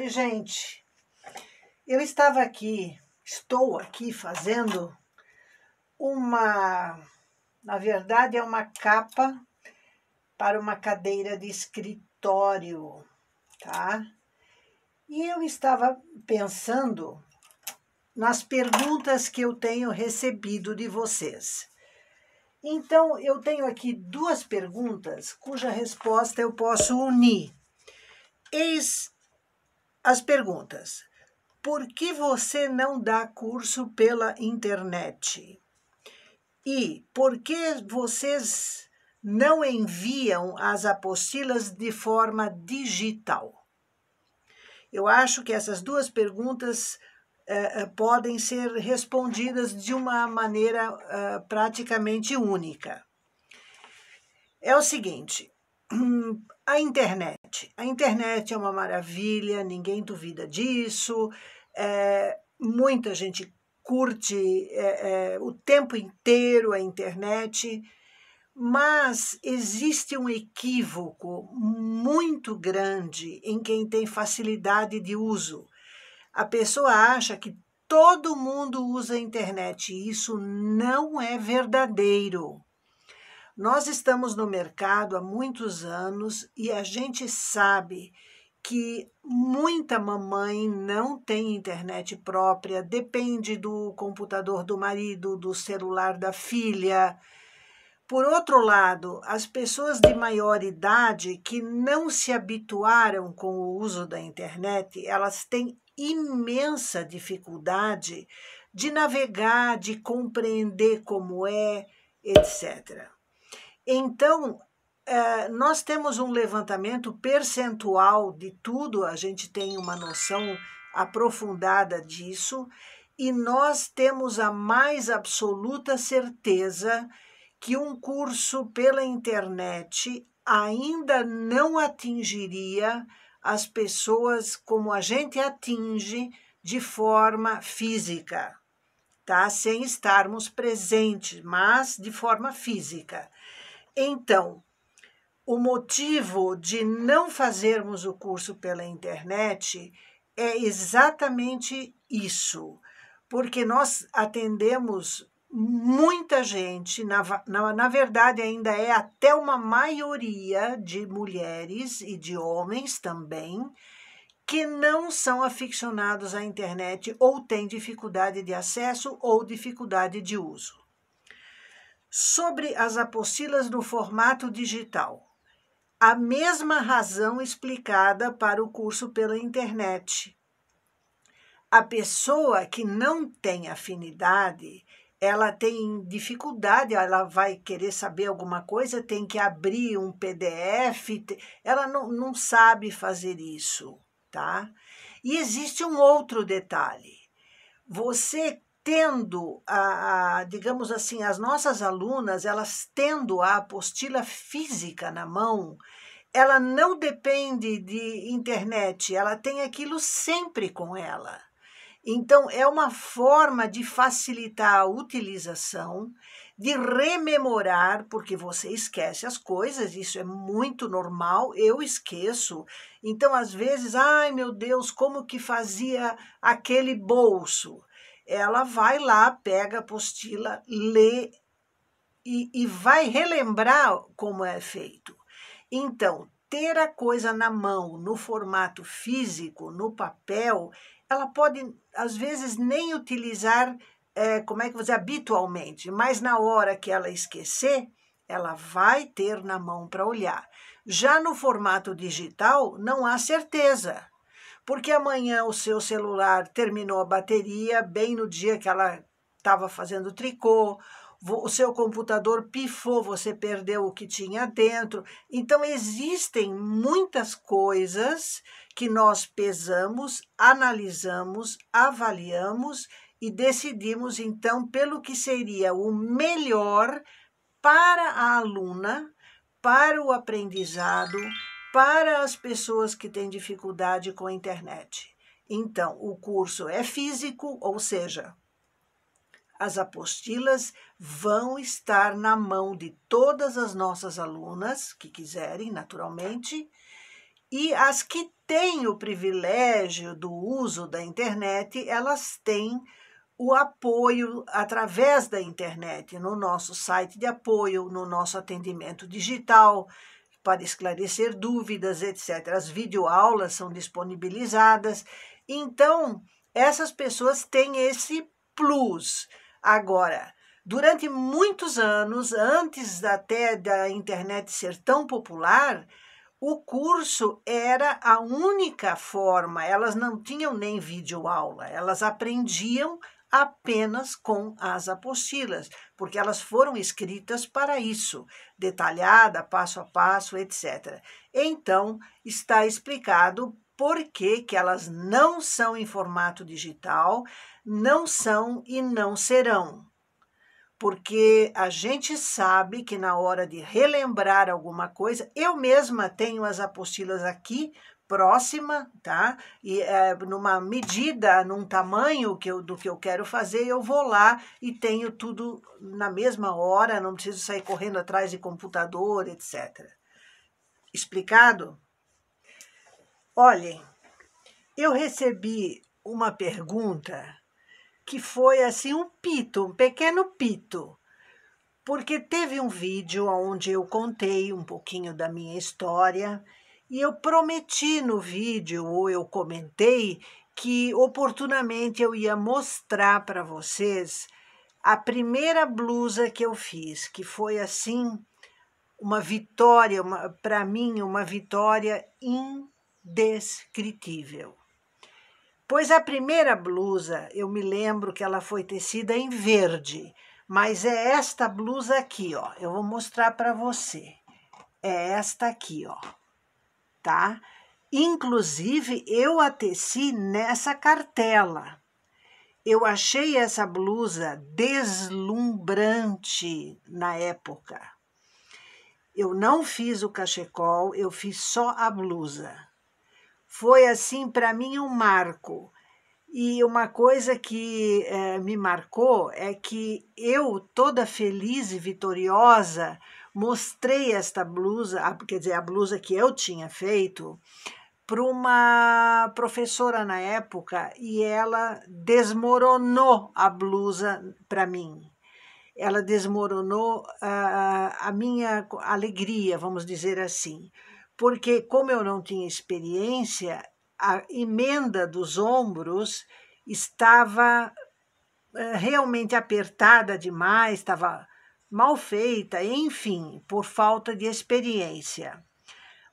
Oi, gente. Eu estava aqui, estou aqui fazendo uma, na verdade é uma capa para uma cadeira de escritório, tá? E eu estava pensando nas perguntas que eu tenho recebido de vocês. Então, eu tenho aqui duas perguntas cuja resposta eu posso unir. Eis as perguntas. Por que você não dá curso pela internet? E por que vocês não enviam as apostilas de forma digital? Eu acho que essas duas perguntas eh, eh podem ser respondidas de uma maneira eh, praticamente única. É o seguinte: hum, a internet. A internet é uma maravilha, ninguém duvida disso. É, muita gente curte é, é, o tempo inteiro a internet, mas existe um equívoco muito grande em quem tem facilidade de uso. A pessoa acha que todo mundo usa a internet e isso não é verdadeiro. Nós estamos no mercado há muitos anos e a gente sabe que muita mamãe não tem internet própria, depende do computador do marido, do celular da filha. Por outro lado, as pessoas de maior idade que não se habituaram com o uso da internet, elas têm imensa dificuldade de navegar, de compreender como é, etc. Então, eh, nós temos um levantamento percentual de tudo, a gente tem uma noção aprofundada disso, e nós temos a mais absoluta certeza que um curso pela internet ainda não atingiria as pessoas como a gente atinge de forma física, tá? Sem estarmos presentes, mas de forma física. Então, o motivo de não fazermos o curso pela internet é exatamente isso, porque nós atendemos muita gente, na, na, na, verdade, ainda é até uma maioria de mulheres e de homens também, que não são aficionados à internet ou têm dificuldade de acesso ou dificuldade de uso sobre as apostilas no formato digital. A mesma razão explicada para o curso pela internet. A pessoa que não tem afinidade, ela tem dificuldade, ela vai querer saber alguma coisa, tem que abrir um PDF, ela não, não sabe fazer isso, tá? E existe um outro detalhe. Você tendo a, a, digamos assim, as nossas alunas, elas tendo a apostila física na mão, ela não depende de internet, ela tem aquilo sempre com ela. Então, é uma forma de facilitar a utilização, de rememorar, porque você esquece as coisas, isso é muito normal, eu esqueço. Então, às vezes, ai meu Deus, como que fazia aquele bolso? ela vai lá, pega a apostila, lê e, e vai relembrar como é feito. Então, ter a coisa na mão, no formato físico, no papel, ela pode, às vezes, nem utilizar, é, como é que você habitualmente, mas na hora que ela esquecer, ela vai ter na mão para olhar. Já no formato digital, não há certeza porque amanhã o seu celular terminou a bateria bem no dia que ela estava fazendo tricô, o seu computador pifou, você perdeu o que tinha dentro. Então, existem muitas coisas que nós pesamos, analisamos, avaliamos e decidimos, então, pelo que seria o melhor para a aluna, para o aprendizado para as pessoas que têm dificuldade com a internet. Então, o curso é físico, ou seja, as apostilas vão estar na mão de todas as nossas alunas que quiserem, naturalmente, e as que têm o privilégio do uso da internet, elas têm o apoio através da internet, no nosso site de apoio, no nosso atendimento digital, para esclarecer dúvidas, etc. As videoaulas são disponibilizadas. Então, essas pessoas têm esse plus. Agora, durante muitos anos, antes até da internet ser tão popular, o curso era a única forma, elas não tinham nem videoaula, elas aprendiam apenas com as apostilas, porque elas foram escritas para isso, detalhada, passo a passo, etc. Então, está explicado por que, que elas não são em formato digital, não são e não serão. Porque a gente sabe que na hora de relembrar alguma coisa, eu mesma tenho as apostilas aqui próxima, tá? E é, numa medida, num tamanho que eu, do que eu quero fazer, eu vou lá e tenho tudo na mesma hora, não preciso sair correndo atrás de computador, etc. Explicado? Olhem, eu recebi uma pergunta que foi assim um pito, um pequeno pito, porque teve um vídeo onde eu contei um pouquinho da minha história e eu prometi no vídeo, ou eu comentei, que oportunamente eu ia mostrar para vocês a primeira blusa que eu fiz, que foi assim uma vitória, para mim, uma vitória indescritível. Pois a primeira blusa, eu me lembro que ela foi tecida em verde, mas é esta blusa aqui, ó. Eu vou mostrar para você. É esta aqui, ó tá? Inclusive, eu a teci nessa cartela. Eu achei essa blusa deslumbrante na época. Eu não fiz o cachecol, eu fiz só a blusa. Foi assim para mim um marco. E uma coisa que eh, me marcou é que eu, toda feliz e vitoriosa, mostrei esta blusa, a, quer dizer, a blusa que eu tinha feito, para uma professora na época e ela desmoronou a blusa para mim. Ela desmoronou a minha alegria, vamos dizer assim, porque, como eu não tinha experiência, a emenda dos ombros estava eh, realmente apertada demais, estava mal feita, enfim, por falta de experiência.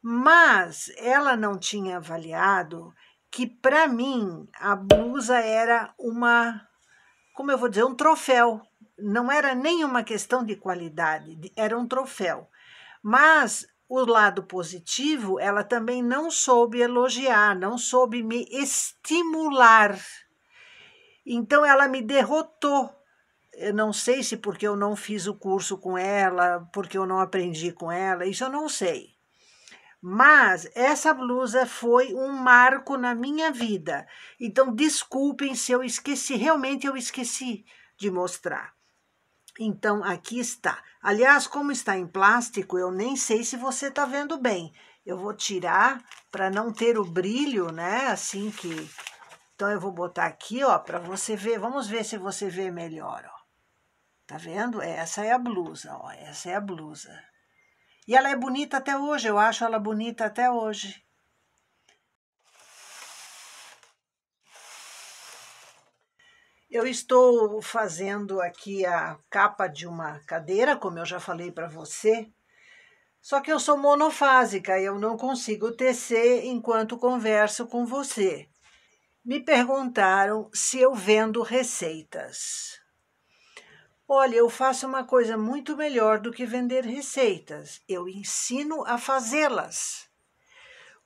Mas ela não tinha avaliado que, para mim, a blusa era uma, como eu vou dizer, um troféu. Não era nenhuma questão de qualidade, era um troféu. Mas o lado positivo, ela também não soube elogiar, não soube me estimular. Então ela me derrotou. Eu não sei se porque eu não fiz o curso com ela, porque eu não aprendi com ela, isso eu não sei. Mas essa blusa foi um marco na minha vida. Então desculpem se eu esqueci, realmente eu esqueci de mostrar. Então, aqui está. Aliás, como está em plástico, eu nem sei se você está vendo bem. Eu vou tirar para não ter o brilho, né? Assim que... Então, eu vou botar aqui, ó, para você ver. Vamos ver se você vê melhor, ó. Tá vendo? É, essa é a blusa, ó. Essa é a blusa. E ela é bonita até hoje, eu acho ela bonita até hoje. Eu estou fazendo aqui a capa de uma cadeira, como eu já falei para você, só que eu sou monofásica, eu não consigo tecer enquanto converso com você. Me perguntaram se eu vendo receitas. Olha, eu faço uma coisa muito melhor do que vender receitas. Eu ensino a fazê-las.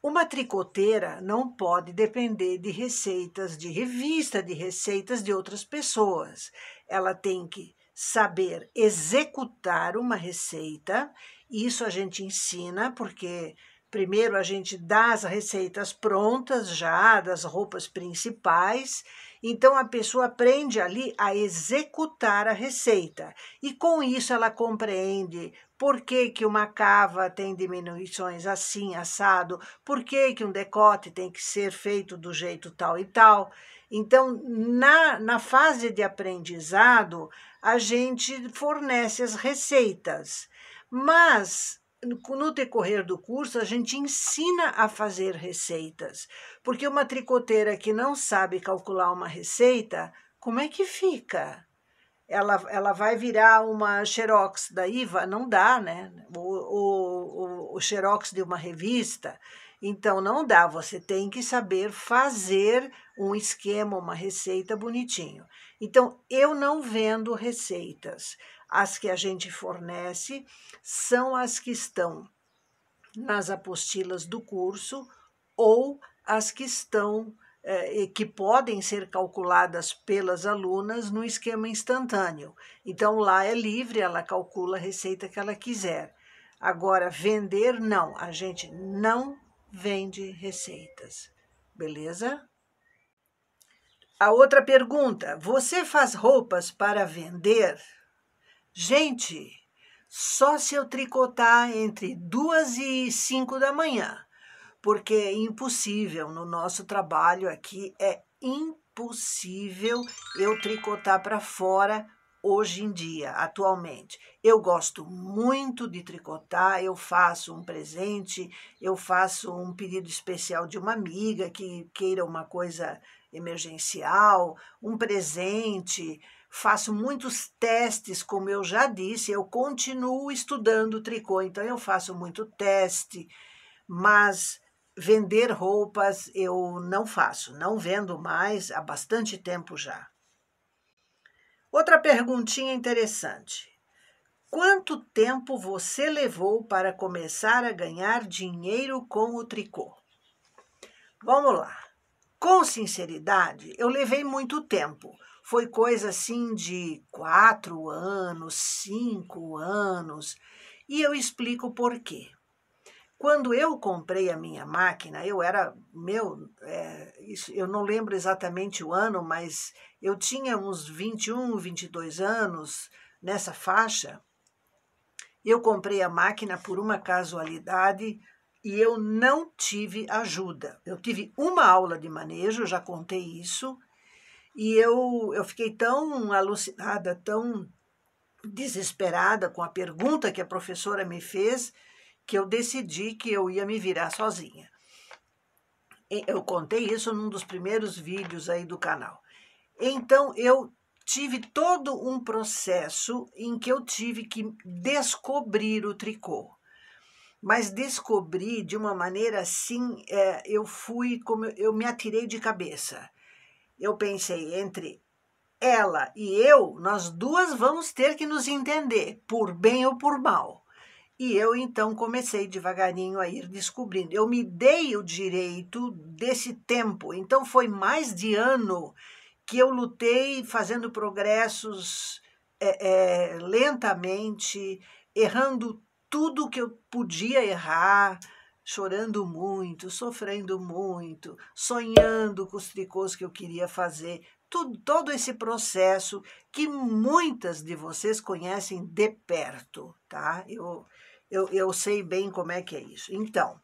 Uma tricoteira não pode depender de receitas de revista, de receitas de outras pessoas. Ela tem que saber executar uma receita. Isso a gente ensina, porque primeiro a gente dá as receitas prontas já das roupas principais então a pessoa aprende ali a executar a receita e com isso ela compreende por que, que uma cava tem diminuições assim, assado, por que, que um decote tem que ser feito do jeito tal e tal. Então, na, na fase de aprendizado, a gente fornece as receitas, mas no decorrer do curso, a gente ensina a fazer receitas, porque uma tricoteira que não sabe calcular uma receita, como é que fica? Ela, ela vai virar uma xerox da IVA? Não dá, né? O, o, o xerox de uma revista. Então, não dá. Você tem que saber fazer um esquema, uma receita bonitinho. Então, eu não vendo receitas as que a gente fornece são as que estão nas apostilas do curso ou as que estão eh, que podem ser calculadas pelas alunas no esquema instantâneo. Então lá é livre, ela calcula a receita que ela quiser. Agora vender não, a gente não vende receitas. Beleza? A outra pergunta: você faz roupas para vender? Gente, só se eu tricotar entre duas e cinco da manhã, porque é impossível no nosso trabalho aqui, é impossível eu tricotar para fora hoje em dia, atualmente. Eu gosto muito de tricotar, eu faço um presente, eu faço um pedido especial de uma amiga que queira uma coisa emergencial, um presente faço muitos testes, como eu já disse, eu continuo estudando tricô, então eu faço muito teste, mas vender roupas eu não faço, não vendo mais há bastante tempo já. Outra perguntinha interessante. Quanto tempo você levou para começar a ganhar dinheiro com o tricô? Vamos lá. Com sinceridade, eu levei muito tempo foi coisa assim de quatro anos, cinco anos, e eu explico por quê. Quando eu comprei a minha máquina, eu era meu, é, isso, eu não lembro exatamente o ano, mas eu tinha uns 21, 22 anos nessa faixa. Eu comprei a máquina por uma casualidade e eu não tive ajuda. Eu tive uma aula de manejo, já contei isso, e eu, eu fiquei tão alucinada, tão desesperada com a pergunta que a professora me fez, que eu decidi que eu ia me virar sozinha. Eu contei isso num dos primeiros vídeos aí do canal. Então eu tive todo um processo em que eu tive que descobrir o tricô. Mas descobri de uma maneira assim, é, eu fui como eu me atirei de cabeça. Eu pensei, entre ela e eu, nós duas vamos ter que nos entender, por bem ou por mal. E eu então comecei devagarinho a ir descobrindo. Eu me dei o direito desse tempo, então foi mais de ano que eu lutei fazendo progressos é, é, lentamente, errando tudo que eu podia errar chorando muito, sofrendo muito, sonhando com os tricôs que eu queria fazer. Tudo, todo esse processo que muitas de vocês conhecem de perto, tá? Eu, eu, eu sei bem como é que é isso. Então,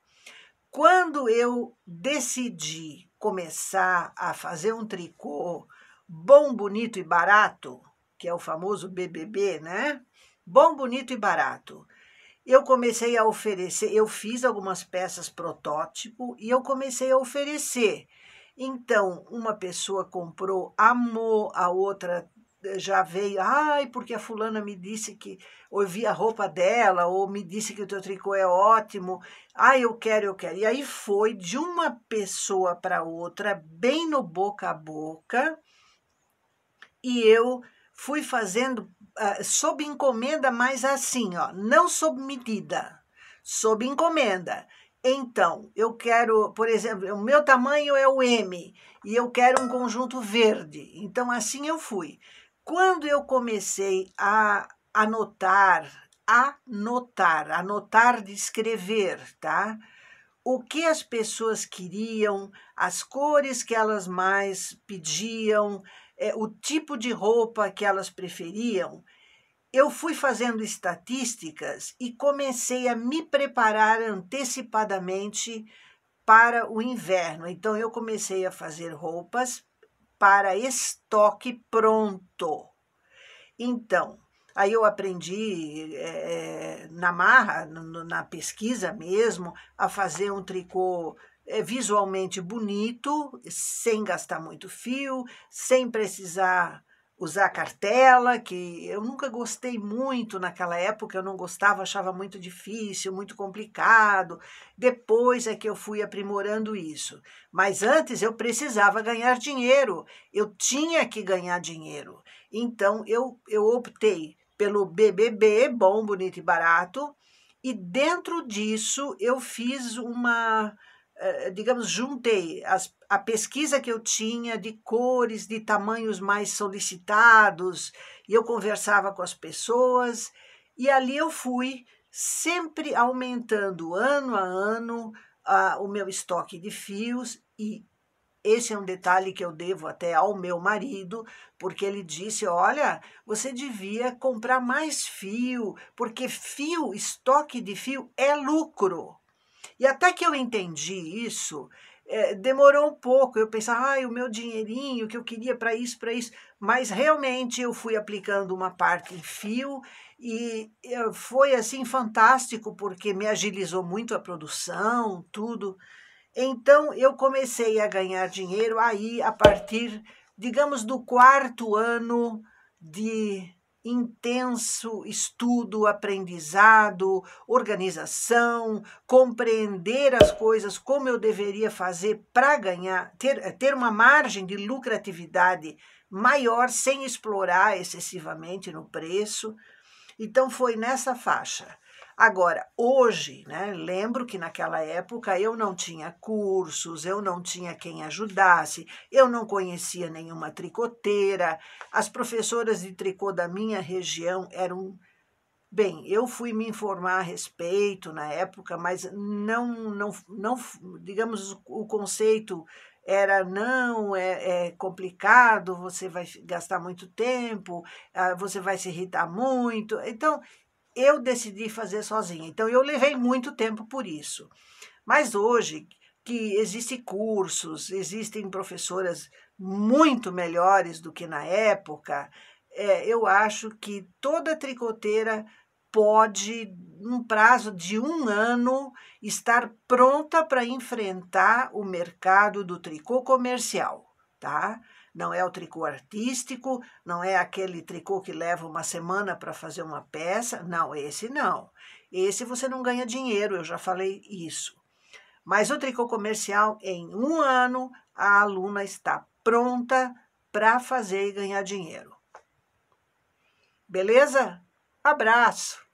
quando eu decidi começar a fazer um tricô bom, bonito e barato, que é o famoso BBB, né? Bom, bonito e barato eu comecei a oferecer, eu fiz algumas peças protótipo e eu comecei a oferecer. Então, uma pessoa comprou, amou, a outra eh, já veio, ai, porque a fulana me disse que eu vi a roupa dela, ou me disse que o teu tricô é ótimo, ai, eu quero, eu quero. E aí foi de uma pessoa para outra, bem no boca a boca, e eu fui fazendo ah, sob encomenda, mas assim, ó, não sob medida, sob encomenda. Então, eu quero, por exemplo, o meu tamanho é o M e eu quero um conjunto verde. Então, assim eu fui. Quando eu comecei a anotar, anotar, anotar de escrever, tá? o que as pessoas queriam, as cores que elas mais pediam, é, o tipo de roupa que elas preferiam, eu fui fazendo estatísticas e comecei a me preparar antecipadamente para o inverno. Então, eu comecei a fazer roupas para estoque pronto. Então, aí eu aprendi é, é na marra, na pesquisa mesmo, a fazer um tricô é visualmente bonito, sem gastar muito fio, sem precisar usar cartela, que eu nunca gostei muito naquela época, eu não gostava, achava muito difícil, muito complicado. Depois é que eu fui aprimorando isso. Mas antes eu precisava ganhar dinheiro, eu tinha que ganhar dinheiro. Então eu, eu optei pelo BBB, bom, bonito e barato, e dentro disso eu fiz uma eh, digamos, juntei as, a pesquisa que eu tinha de cores, de tamanhos mais solicitados, e eu conversava com as pessoas, e ali eu fui sempre aumentando ano a ano a, o meu estoque de fios, e esse é um detalhe que eu devo até ao meu marido, porque ele disse: Olha, você devia comprar mais fio, porque fio, estoque de fio é lucro. E até que eu entendi isso, é, demorou um pouco. Eu pensava, ai, ah, o meu dinheirinho que eu queria para isso, para isso. Mas realmente eu fui aplicando uma parte em fio e eh, foi assim fantástico, porque me agilizou muito a produção, tudo. Então eu comecei a ganhar dinheiro aí a partir, digamos, do quarto ano de intenso estudo, aprendizado, organização, compreender as coisas como eu deveria fazer para ganhar, ter, eh, ter uma margem de lucratividade maior sem explorar excessivamente no preço. Então foi nessa faixa. Agora, hoje, né, lembro que naquela época eu não tinha cursos, eu não tinha quem ajudasse, eu não conhecia nenhuma tricoteira, as professoras de tricô da minha região eram. Bem, eu fui me informar a respeito na época, mas não, não, não digamos, o conceito era não, é, é, complicado, você vai gastar muito tempo, ah, você vai se irritar muito. Então, eu decidi fazer sozinha. Então, eu levei muito tempo por isso. Mas hoje, que existem cursos, existem professoras muito melhores do que na época, é, eu acho que toda tricoteira pode, num prazo de um ano, estar pronta para enfrentar o mercado do tricô comercial, tá? não é o tricô artístico, não é aquele tricô que leva uma semana para fazer uma peça. Não, esse não. Esse você não ganha dinheiro, eu já falei isso. Mas o tricô comercial, em um ano, a aluna está pronta para fazer e ganhar dinheiro. Beleza? Abraço!